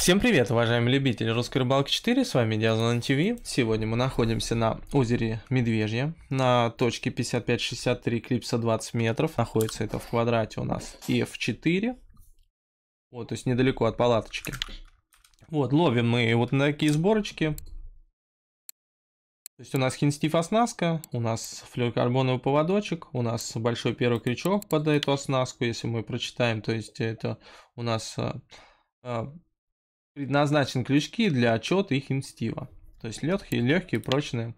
Всем привет, уважаемые любители русской рыбалки 4, с вами Диазон ТВ. Сегодня мы находимся на озере Медвежье, на точке 5563 клипса 20 метров. Находится это в квадрате у нас F4, вот, то есть недалеко от палаточки. Вот, ловим мы вот на такие сборочки. То есть у нас хинстиф оснастка, у нас флюорокарбоновый поводочек, у нас большой первый крючок под эту оснастку, если мы прочитаем, то есть это у нас э, э, Предназначен крючки для отчета их инстива, То есть легкие, легкие, прочные.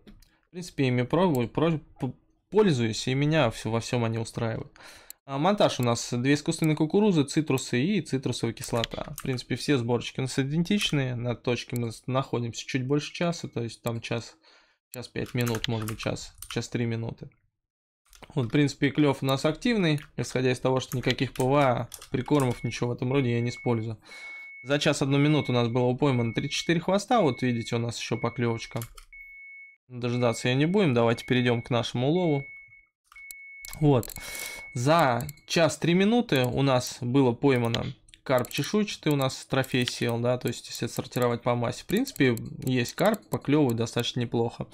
В принципе, ими пробую, про, пользуюсь, и меня все, во всем они устраивают. А монтаж у нас две искусственные кукурузы, цитрусы и цитрусовая кислота. В принципе, все сборочки у нас идентичные. На точке мы находимся чуть больше часа, то есть там час, час пять минут, может быть, час, час три минуты. Вот, в принципе, клев у нас активный, исходя из того, что никаких ПВА, прикормов, ничего в этом роде я не использую. За час одну минуту у нас было упоймано 3-4 хвоста. Вот видите, у нас еще поклевочка. Дождаться ее не будем. Давайте перейдем к нашему улову. Вот. За час 3 минуты у нас было поймано карп чешуйчатый у нас трофей сел, да, то есть если сортировать по массе. В принципе, есть карп, поклевывает достаточно неплохо.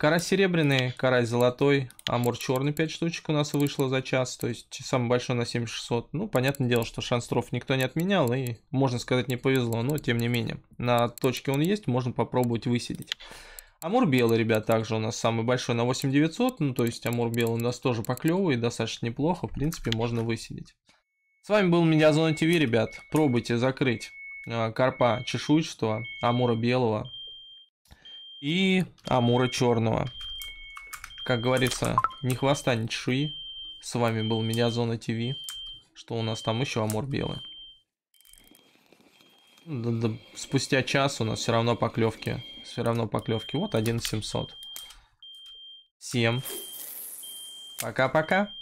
Карась серебряный, карась золотой, амур черный 5 штучек у нас вышло за час, то есть самый большой на 7600. Ну, понятное дело, что шанстров никто не отменял и, можно сказать, не повезло, но тем не менее. На точке он есть, можно попробовать высидеть. Амур белый, ребят, также у нас самый большой на 8900, ну то есть Амур белый у нас тоже поклевый, достаточно неплохо, в принципе, можно высидеть. С вами был Медиазона ТВ, ребят, пробуйте закрыть э, карпа чешуйчатого, Амура белого, и Амура Черного. Как говорится, не хвоста, не чешуи. С вами был меня Зона ТВ. Что у нас там еще Амур Белый? Да, да, спустя час у нас все равно поклевки. Все равно поклевки. Вот 1700. Всем пока-пока.